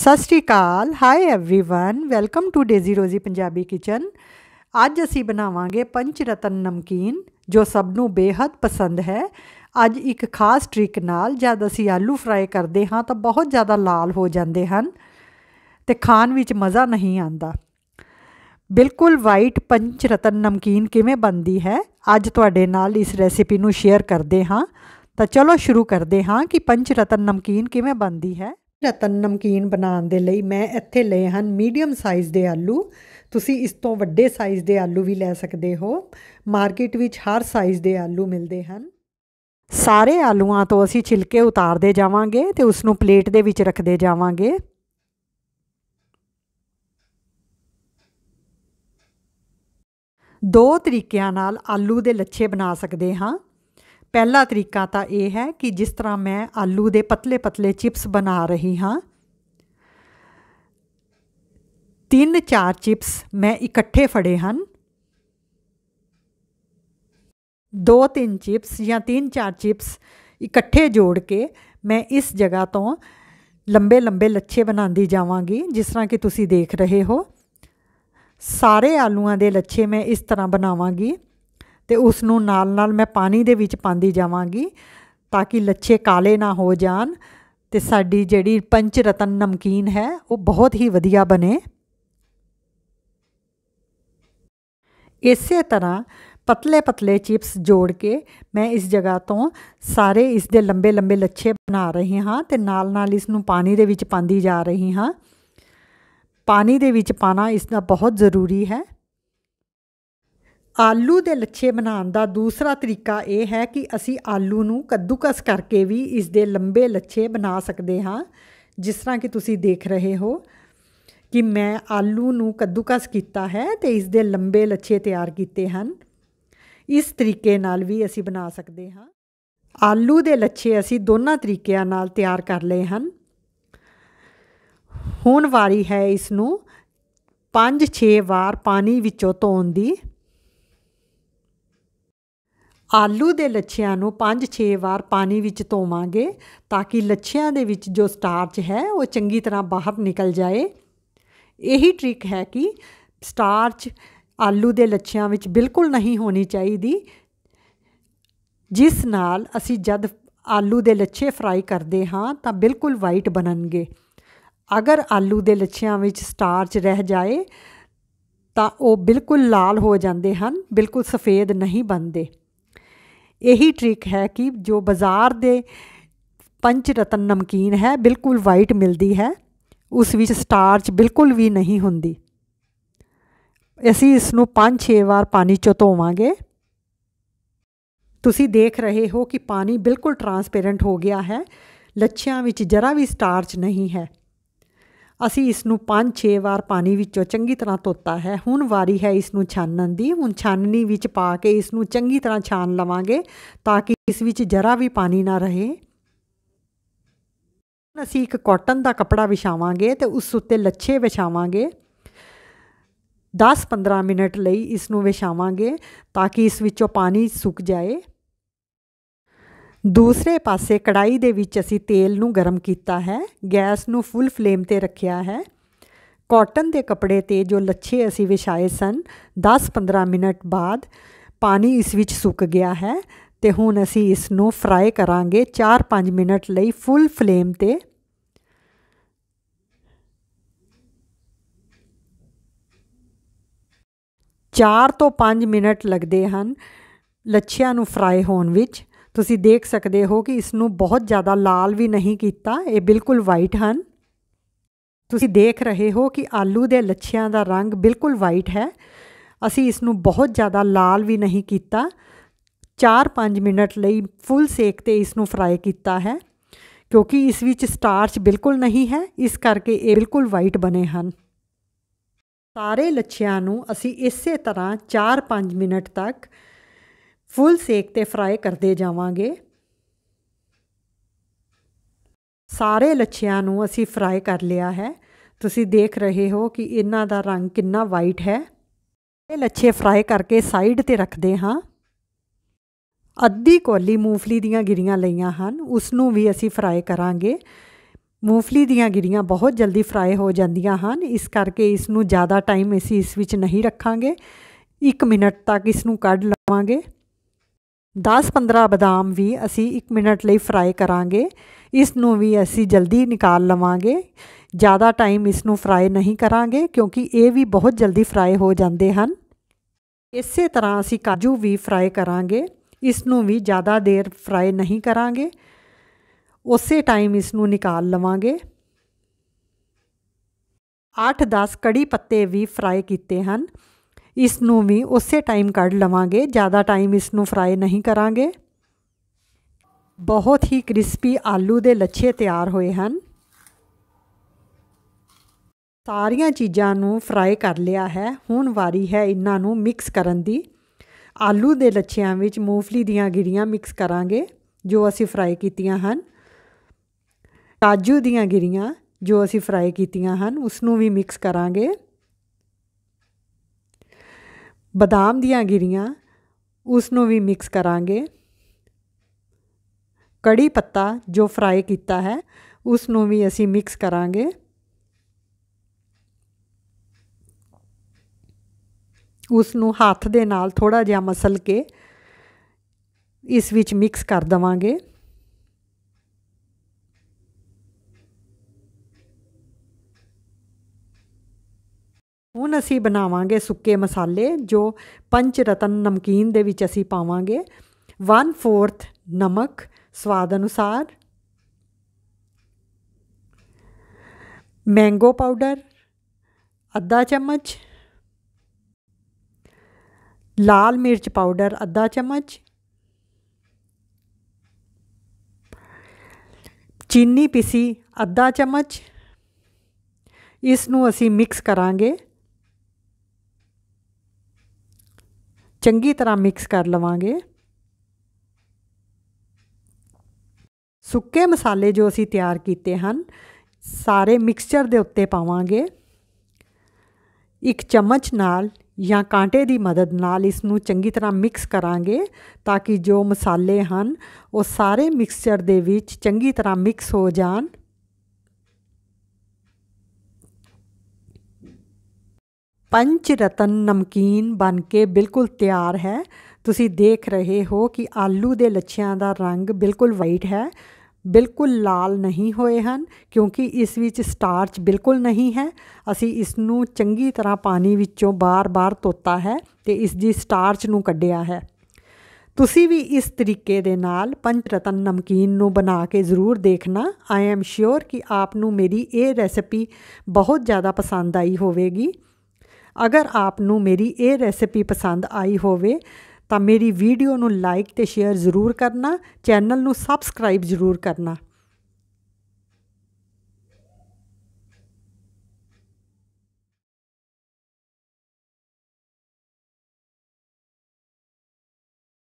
ਸਤਿ ਸ਼੍ਰੀ ਅਕਾਲ hi everyone welcome to Daisy Rosy Punjabi kitchen ਅੱਜ ਅਸੀਂ ਬਣਾਵਾਂਗੇ ਪੰਚ ਰਤਨ ਨਮਕੀਨ ਜੋ ਸਭ ਨੂੰ ਬੇहद ਪਸੰਦ ਹੈ ਅੱਜ ਇੱਕ ਖਾਸ ਟ੍ਰਿਕ ਨਾਲ ਜਦ ਅਸੀਂ ਆਲੂ ਫਰਾਈ ਕਰਦੇ ਹਾਂ ਤਾਂ ਬਹੁਤ ਜ਼ਿਆਦਾ ਲਾਲ ਹੋ ਜਾਂਦੇ ਹਨ ਤੇ ਖਾਣ ਵਿੱਚ ਮਜ਼ਾ ਨਹੀਂ ਆਉਂਦਾ ਬਿਲਕੁਲ ਵਾਈਟ ਪੰਚ ਰਤਨ ਨਮਕੀਨ ਕਿਵੇਂ ਬਣਦੀ ਹੈ ਅੱਜ ਤੁਹਾਡੇ ਨਾਲ ਇਸ ਰੈਸਿਪੀ ਨੂੰ ਸ਼ੇਅਰ ਕਰਦੇ ਹਾਂ ਤਾਂ ਚਲੋ ਸ਼ੁਰੂ ਕਰਦੇ ਹਾਂ ਕਿ ਪੰਚ ਰਤਨ ਨਮਕੀਨ ਕਿਵੇਂ ਬਣਦੀ ਹੈ ਰਤਨ ਨਮਕੀਨ ਬਣਾਉਣ ਦੇ ਲਈ ਮੈਂ ਇੱਥੇ ਲਏ ਹਨ ਮੀਡੀਅਮ ਸਾਈਜ਼ ਦੇ ਆਲੂ ਤੁਸੀਂ ਇਸ ਤੋਂ ਵੱਡੇ ਸਾਈਜ਼ ਦੇ ਆਲੂ ਵੀ ਲੈ ਸਕਦੇ ਹੋ ਮਾਰਕੀਟ ਵਿੱਚ ਹਰ ਸਾਈਜ਼ ਦੇ ਆਲੂ ਮਿਲਦੇ ਹਨ ਸਾਰੇ ਆਲੂਆਂ ਤੋਂ ਅਸੀਂ ਛਿਲਕੇ ਉਤਾਰਦੇ ਜਾਵਾਂਗੇ ਤੇ ਉਸ ਨੂੰ ਪਲੇਟ ਦੇ ਵਿੱਚ ਰੱਖਦੇ ਜਾਵਾਂਗੇ ਦੋ ਤਰੀਕਿਆਂ ਨਾਲ ਆਲੂ ਦੇ ਲੱਛੇ ਬਣਾ ਸਕਦੇ ਹਾਂ ਪਹਿਲਾ ਤਰੀਕਾ ਤਾਂ ਇਹ ਹੈ ਕਿ ਜਿਸ ਤਰ੍ਹਾਂ ਮੈਂ ਆਲੂ ਦੇ ਪਤਲੇ-ਪਤਲੇ ਚਿਪਸ ਬਣਾ ਰਹੀ ਹਾਂ ਤਿੰਨ ਚਾਰ ਚਿਪਸ ਮੈਂ ਇਕੱਠੇ ਫੜੇ ਹਨ ਦੋ ਤਿੰਨ ਚਿਪਸ ਜਾਂ ਤਿੰਨ ਚਾਰ ਚਿਪਸ ਇਕੱਠੇ ਜੋੜ ਕੇ ਮੈਂ ਇਸ ਜਗ੍ਹਾ ਤੋਂ ਲੰਬੇ ਲੰਬੇ ਲੱਛੇ ਬਣਾਉਂਦੀ ਜਾਵਾਂਗੀ ਜਿਸ ਤਰ੍ਹਾਂ ਕਿ ਤੁਸੀਂ ਦੇਖ ਰਹੇ ਹੋ ਸਾਰੇ ਆਲੂਆਂ ਦੇ ਲੱਛੇ ਮੈਂ ਇਸ ਤਰ੍ਹਾਂ ਬਣਾਵਾਂਗੀ ਤੇ ਉਸ ਨੂੰ ਨਾਲ-ਨਾਲ ਮੈਂ ਪਾਣੀ ਦੇ ਵਿੱਚ ਪਾਉਂਦੀ ਜਾਵਾਂਗੀ ਤਾਂ ਕਿ ਲੱਛੇ ਕਾਲੇ ਨਾ ਹੋ ਜਾਣ ਤੇ ਸਾਡੀ ਜਿਹੜੀ ਪੰਚ ਰਤਨ ਨਮਕੀਨ ਹੈ ਉਹ ਬਹੁਤ ਹੀ ਵਧੀਆ ਬਣੇ ਇਸੇ ਤਰ੍ਹਾਂ ਪਤਲੇ ਪਤਲੇ ਚਿਪਸ ਜੋੜ ਕੇ ਮੈਂ ਇਸ ਜਗ੍ਹਾ ਤੋਂ ਸਾਰੇ ਇਸ ਦੇ ਲੰਬੇ ਲੰਬੇ ਲੱਛੇ ਬਣਾ ਰਹੀ ਹਾਂ ਤੇ ਨਾਲ ਨਾਲ ਇਸ ਨੂੰ ਪਾਣੀ ਦੇ ਵਿੱਚ ਪਾਉਂਦੀ ਜਾ ਰਹੀ ਹਾਂ ਪਾਣੀ ਦੇ ਵਿੱਚ ਪਾਣਾ ਇਸ ਦਾ ਬਹੁਤ ਜ਼ਰੂਰੀ ਹੈ ਆਲੂ ਦੇ ਲੱਛੇ ਬਣਾਉਣ ਦਾ ਦੂਸਰਾ ਤਰੀਕਾ ਇਹ ਹੈ ਕਿ ਅਸੀਂ ਆਲੂ ਨੂੰ ਕੱਦੂਕਸ ਕਰਕੇ ਵੀ ਇਸ ਦੇ ਲੰਬੇ ਲੱਛੇ ਬਣਾ ਸਕਦੇ ਹਾਂ ਜਿਸ ਤਰ੍ਹਾਂ ਕਿ ਤੁਸੀਂ ਦੇਖ ਰਹੇ ਹੋ ਕਿ ਮੈਂ ਆਲੂ ਨੂੰ ਕੱਦੂਕਸ ਕੀਤਾ ਹੈ ਤੇ ਇਸ ਦੇ ਲੰਬੇ ਲੱਛੇ ਤਿਆਰ ਕੀਤੇ ਹਨ ਇਸ ਤਰੀਕੇ ਨਾਲ ਵੀ ਅਸੀਂ ਬਣਾ ਸਕਦੇ ਹਾਂ ਆਲੂ ਦੇ ਲੱਛੇ ਅਸੀਂ ਦੋਨਾਂ ਤਰੀਕਿਆਂ ਨਾਲ ਤਿਆਰ ਕਰ ਲਏ ਹਨ ਹੁਣ ਵਾਰੀ ਹੈ ਇਸ ਨੂੰ 5-6 ਵਾਰ ਪਾਣੀ ਵਿੱਚੋਂ ਧੋਣ ਦੀ ਆਲੂ ਦੇ ਲੱਛਿਆਂ ਨੂੰ 5-6 ਵਾਰ ਪਾਣੀ ਵਿੱਚ ਧੋਵਾਂਗੇ ਤਾਂ ਕਿ ਲੱਛਿਆਂ ਦੇ ਵਿੱਚ ਜੋ ਸਟਾਰਚ ਹੈ ਉਹ ਚੰਗੀ ਤਰ੍ਹਾਂ ਬਾਹਰ ਨਿਕਲ ਜਾਏ ਇਹੀ ਟ੍ਰਿਕ ਹੈ ਕਿ ਸਟਾਰਚ ਆਲੂ ਦੇ ਲੱਛਿਆਂ ਵਿੱਚ ਬਿਲਕੁਲ ਨਹੀਂ ਹੋਣੀ ਚਾਹੀਦੀ ਜਿਸ ਨਾਲ ਅਸੀਂ ਜਦ ਆਲੂ ਦੇ ਲੱਛੇ ਫਰਾਈ ਕਰਦੇ ਹਾਂ ਤਾਂ ਬਿਲਕੁਲ ਵਾਈਟ ਬਣਨਗੇ ਅਗਰ ਆਲੂ ਦੇ ਲੱਛਿਆਂ ਵਿੱਚ ਸਟਾਰਚ ਰਹਿ ਜਾਏ ਤਾਂ ਉਹ ਬਿਲਕੁਲ ਲਾਲ ਹੋ ਜਾਂਦੇ ਹਨ ਬਿਲਕੁਲ ਸਫੇਦ ਨਹੀਂ ਬਣਦੇ ਇਹੀ ਟ੍ਰਿਕ ਹੈ ਕਿ ਜੋ ਬਾਜ਼ਾਰ ਦੇ ਪੰਚ ਰਤਨ ਨਮਕੀਨ ਹੈ ਬਿਲਕੁਲ ਵਾਈਟ ਮਿਲਦੀ ਹੈ ਉਸ ਵਿੱਚ ਸਟਾਰਚ ਬਿਲਕੁਲ ਵੀ ਨਹੀਂ ਹੁੰਦੀ ਅਸੀਂ ਇਸ ਨੂੰ 5-6 ਵਾਰ ਪਾਣੀ ਚ ਧੋਵਾਂਗੇ ਤੁਸੀਂ ਦੇਖ ਰਹੇ ਹੋ ਕਿ ਪਾਣੀ ਬਿਲਕੁਲ ਟਰਾਂਸਪੇਰੈਂਟ ਹੋ ਗਿਆ ਹੈ ਲੱਛਿਆਂ ਵਿੱਚ ਜਰਾ ਵੀ ਸਟਾਰਚ ਨਹੀਂ ਹੈ ਅਸੀਂ ਇਸ ਨੂੰ 5-6 ਵਾਰ ਪਾਣੀ ਵਿੱਚੋਂ ਚੰਗੀ ਤਰ੍ਹਾਂ ਧੋਤਾ ਹੈ ਹੁਣ ਵਾਰੀ ਹੈ ਇਸ ਨੂੰ ਛਾਨਣ ਦੀ ਹੁਣ ਛਾਨਣੀ ਵਿੱਚ ਪਾ ਕੇ ਇਸ ਨੂੰ ਚੰਗੀ ਤਰ੍ਹਾਂ ਛਾਨ ਲਵਾਂਗੇ ਤਾਂ ਕਿ ਇਸ ਵਿੱਚ ਜ਼ਰਾ ਵੀ ਪਾਣੀ ਨਾ ਰਹੇ ਅਸੀਂ ਇੱਕ ਕਾਟਨ ਦਾ ਕੱਪੜਾ ਵਿਛਾਵਾਂਗੇ ਤੇ ਉਸ ਉੱਤੇ ਲੱਛੇ ਵਿਛਾਵਾਂਗੇ 10-15 ਮਿੰਟ ਲਈ ਇਸ ਨੂੰ ਵਿਛਾਵਾਂਗੇ ਤਾਂ ਕਿ ਇਸ ਵਿੱਚੋਂ ਪਾਣੀ ਸੁੱਕ ਜਾਏ ਦੂਸਰੇ ਪਾਸੇ ਕੜਾਈ ਦੇ ਵਿੱਚ ਅਸੀਂ ਤੇਲ ਨੂੰ ਗਰਮ ਕੀਤਾ ਹੈ ਗੈਸ ਨੂੰ ਫੁੱਲ ਫਲੇਮ ਤੇ ਰੱਖਿਆ ਹੈ ਕਾਟਨ ਦੇ ਕੱਪੜੇ ਤੇ ਜੋ ਲੱਛੇ ਅਸੀਂ ਵਿਛਾਏ ਸਨ 10-15 ਮਿੰਟ ਬਾਅਦ ਪਾਣੀ ਇਸ ਵਿੱਚ ਸੁੱਕ ਗਿਆ ਹੈ ਤੇ ਹੁਣ ਅਸੀਂ ਇਸ ਨੂੰ ਫਰਾਈ ਕਰਾਂਗੇ 4-5 ਮਿੰਟ ਲਈ ਫੁੱਲ ਫਲੇਮ ਤੇ ਚਾਰ ਤੋਂ 5 ਮਿੰਟ ਲੱਗਦੇ ਹਨ ਲੱਛਿਆਂ ਨੂੰ ਫਰਾਈ ਹੋਣ ਵਿੱਚ ਤੁਸੀਂ ਦੇਖ ਸਕਦੇ ਹੋ ਕਿ ਇਸ ਨੂੰ ਬਹੁਤ ਜ਼ਿਆਦਾ ਲਾਲ ਵੀ ਨਹੀਂ ਕੀਤਾ ਇਹ ਬਿਲਕੁਲ ਵਾਈਟ ਹਨ ਤੁਸੀਂ ਦੇਖ ਰਹੇ ਹੋ ਕਿ ਆਲੂ ਦੇ ਲੱਛਿਆਂ ਦਾ ਰੰਗ ਬਿਲਕੁਲ ਵਾਈਟ ਹੈ ਅਸੀਂ ਇਸ ਨੂੰ ਬਹੁਤ ਜ਼ਿਆਦਾ ਲਾਲ ਵੀ ਨਹੀਂ ਕੀਤਾ 4-5 ਮਿੰਟ ਲਈ ਫੁੱਲ ਸੇਕ ਤੇ ਇਸ ਨੂੰ ਫਰਾਈ ਕੀਤਾ ਹੈ ਕਿਉਂਕਿ ਇਸ ਵਿੱਚ ਸਟਾਰਚ ਬਿਲਕੁਲ ਨਹੀਂ ਹੈ ਇਸ ਕਰਕੇ ਇਹ ਬਿਲਕੁਲ ਵਾਈਟ ਬਨੇ ਹਨ ਸਾਰੇ ਲੱਛਿਆਂ ਨੂੰ ਅਸੀਂ ਇਸੇ ਤਰ੍ਹਾਂ 4-5 ਮਿੰਟ ਤੱਕ ਫੁੱਲ ਸੇਕ ਤੇ ਫਰਾਈ ਕਰਦੇ ਜਾਵਾਂਗੇ ਸਾਰੇ ਲੱਛਿਆਂ ਨੂੰ ਅਸੀਂ ਫਰਾਈ ਕਰ ਲਿਆ ਹੈ ਤੁਸੀਂ ਦੇਖ ਰਹੇ ਹੋ ਕਿ ਇਹਨਾਂ ਦਾ ਰੰਗ ਕਿੰਨਾ ਵਾਈਟ ਹੈ ਇਹ ਲੱਛੇ ਫਰਾਈ ਕਰਕੇ ਸਾਈਡ ਤੇ ਰੱਖਦੇ ਹਾਂ ਅੱਧੀ ਕੋਲੀ ਮੂੰਗਫਲੀ ਦੀਆਂ ਗਿਰੀਆਂ ਲਈਆਂ ਹਨ ਉਸ ਨੂੰ ਵੀ ਅਸੀਂ ਫਰਾਈ ਕਰਾਂਗੇ ਮੂੰਗਫਲੀ ਦੀਆਂ ਗਿਰੀਆਂ ਬਹੁਤ ਜਲਦੀ ਫਰਾਈ ਹੋ ਜਾਂਦੀਆਂ ਹਨ ਇਸ ਕਰਕੇ ਇਸ ਨੂੰ ਜ਼ਿਆਦਾ ਟਾਈਮ ਅਸੀਂ ਇਸ ਵਿੱਚ ਨਹੀਂ ਰੱਖਾਂਗੇ 1 ਮਿੰਟ ਤੱਕ ਇਸ ਨੂੰ ਕੱਢ ਲਵਾਂਗੇ 10-15 ਬਦਾਮ ਵੀ ਅਸੀਂ 1 ਮਿੰਟ ਲਈ ਫਰਾਈ ਕਰਾਂਗੇ ਇਸ ਨੂੰ ਵੀ ਅਸੀਂ ਜਲਦੀ ਨਿਕਾਲ ਲਵਾਂਗੇ ਜ਼ਿਆਦਾ ਟਾਈਮ ਇਸ ਨੂੰ ਫਰਾਈ ਨਹੀਂ ਕਰਾਂਗੇ ਕਿਉਂਕਿ ਇਹ ਵੀ ਬਹੁਤ ਜਲਦੀ ਫਰਾਈ ਹੋ ਜਾਂਦੇ ਹਨ ਇਸੇ ਤਰ੍ਹਾਂ ਅਸੀਂ ਕਾਜੂ ਵੀ ਫਰਾਈ ਕਰਾਂਗੇ ਇਸ ਨੂੰ ਵੀ ਜ਼ਿਆਦਾ ਦੇਰ ਫਰਾਈ ਨਹੀਂ ਕਰਾਂਗੇ ਉਸੇ ਟਾਈਮ ਇਸ ਨੂੰ ਨਿਕਾਲ ਲਵਾਂਗੇ 8-10 ਕੜੀ ਪੱਤੇ ਵੀ ਫਰਾਈ ਕੀਤੇ ਹਨ ਇਸ ਨੂੰ ਵੀ ਉਸੇ ਟਾਈਮ ਕੱਢ ਲਵਾਂਗੇ ਜ਼ਿਆਦਾ ਟਾਈਮ ਇਸ ਨੂੰ ਫਰਾਈ ਨਹੀਂ ਕਰਾਂਗੇ ਬਹੁਤ ਹੀ ਕ੍ਰਿਸਪੀ ਆਲੂ ਦੇ ਲੱਛੇ ਤਿਆਰ ਹੋਏ ਹਨ ਸਾਰੀਆਂ ਚੀਜ਼ਾਂ ਨੂੰ ਫਰਾਈ ਕਰ ਲਿਆ ਹੈ ਹੁਣ ਵਾਰੀ ਹੈ ਇਹਨਾਂ ਨੂੰ ਮਿਕਸ ਕਰਨ ਦੀ ਆਲੂ ਦੇ ਲੱਛਿਆਂ ਵਿੱਚ ਮੂੰਗਫਲੀ ਦੀਆਂ ਗਿਰੀਆਂ ਮਿਕਸ ਕਰਾਂਗੇ ਜੋ ਅਸੀਂ ਫਰਾਈ ਕੀਤੀਆਂ ਹਨ ਕਾਜੂ ਦੀਆਂ ਗਿਰੀਆਂ ਜੋ ਅਸੀਂ ਫਰਾਈ ਕੀਤੀਆਂ ਹਨ ਉਸ ਨੂੰ ਵੀ ਮਿਕਸ ਕਰਾਂਗੇ ਬਦਾਮ ਦੀਆਂ ਗਿਰੀਆਂ ਉਸ ਨੂੰ ਵੀ ਮਿਕਸ ਕਰਾਂਗੇ ਕੜੀ ਪੱਤਾ ਜੋ ਫਰਾਈ ਕੀਤਾ ਹੈ ਉਸ ਨੂੰ ਵੀ ਅਸੀਂ ਮਿਕਸ ਕਰਾਂਗੇ ਉਸ ਨੂੰ ਹੱਥ ਦੇ ਨਾਲ ਥੋੜਾ ਜਿਹਾ ਮਸਲ ਕੇ ਇਸ ਵਿੱਚ ਮਿਕਸ ਕਰ ਦਵਾਂਗੇ ਹੁਣ ਅਸੀਂ ਬਣਾਵਾਂਗੇ ਸੁੱਕੇ ਮਸਾਲੇ ਜੋ ਪੰਚ ਰਤਨ ਨਮਕੀਨ ਦੇ ਵਿੱਚ ਅਸੀਂ ਪਾਵਾਂਗੇ 1/4 ਨਮਕ ਸਵਾਦ ਅਨੁਸਾਰ ਮੈਂਗੋ ਪਾਊਡਰ ਅੱਧਾ ਚਮਚ ਲਾਲ ਮਿਰਚ ਪਾਊਡਰ ਅੱਧਾ ਚਮਚ ਚੀਨੀ ਪੀਸੀ ਅੱਧਾ ਚਮਚ ਇਸ ਨੂੰ ਅਸੀਂ ਮਿਕਸ ਕਰਾਂਗੇ ਚੰਗੀ ਤਰ੍ਹਾਂ ਮਿਕਸ ਕਰ ਲਵਾਂਗੇ ਸੁੱਕੇ ਮਸਾਲੇ ਜੋ ਅਸੀਂ ਤਿਆਰ ਕੀਤੇ ਹਨ ਸਾਰੇ ਮਿਕਸਚਰ ਦੇ ਉੱਤੇ ਪਾਵਾਂਗੇ ਇੱਕ ਚਮਚ ਨਾਲ ਜਾਂ ਕਾਂਟੇ ਦੀ ਮਦਦ ਨਾਲ ਇਸ ਨੂੰ ਚੰਗੀ ਤਰ੍ਹਾਂ ਮਿਕਸ ਕਰਾਂਗੇ ਤਾਂ ਕਿ ਜੋ ਮਸਾਲੇ ਹਨ ਉਹ ਸਾਰੇ ਮਿਕਸਚਰ ਦੇ ਵਿੱਚ ਚੰਗੀ ਤਰ੍ਹਾਂ ਮਿਕਸ ਹੋ ਜਾਣ ਪੰਚ ਰਤਨ ਨਮਕੀਨ ਬਣ ਕੇ ਬਿਲਕੁਲ ਤਿਆਰ ਹੈ ਤੁਸੀਂ ਦੇਖ ਰਹੇ ਹੋ ਕਿ ਆਲੂ ਦੇ ਲੱਛਿਆਂ ਦਾ ਰੰਗ ਬਿਲਕੁਲ ਵਾਈਟ ਹੈ ਬਿਲਕੁਲ ਲਾਲ ਨਹੀਂ ਹੋਏ ਹਨ ਕਿਉਂਕਿ ਇਸ ਵਿੱਚ ਸਟਾਰਚ ਬਿਲਕੁਲ ਨਹੀਂ ਹੈ ਅਸੀਂ ਇਸ ਨੂੰ ਚੰਗੀ ਤਰ੍ਹਾਂ ਪਾਣੀ ਵਿੱਚੋਂ ਬਾਰ-ਬਾਰ ਧੋਤਾ ਹੈ ਤੇ ਇਸ ਦੀ ਸਟਾਰਚ ਨੂੰ ਕੱਢਿਆ ਹੈ ਤੁਸੀਂ ਵੀ ਇਸ ਤਰੀਕੇ ਦੇ ਨਾਲ ਪੰਚ ਰਤਨ ਨਮਕੀਨ ਨੂੰ ਬਣਾ ਕੇ ਜ਼ਰੂਰ ਦੇਖਣਾ ਆਈ ਐਮ ਸ਼ੋਰ ਕਿ ਆਪ ਨੂੰ ਮੇਰੀ ਇਹ ਰੈਸਿਪੀ ਬਹੁਤ ਜ਼ਿਆਦਾ ਪਸੰਦ ਆਈ ਹੋਵੇਗੀ ਅਗਰ ਆਪ ਨੂੰ ਮੇਰੀ ਇਹ ਰੈਸਿਪੀ ਪਸੰਦ ਆਈ ਹੋਵੇ ਤਾਂ ਮੇਰੀ ਵੀਡੀਓ ਨੂੰ ਲਾਈਕ ਤੇ ਸ਼ੇਅਰ ਜ਼ਰੂਰ ਕਰਨਾ ਚੈਨਲ ਨੂੰ ਸਬਸਕ੍ਰਾਈਬ ਜ਼ਰੂਰ ਕਰਨਾ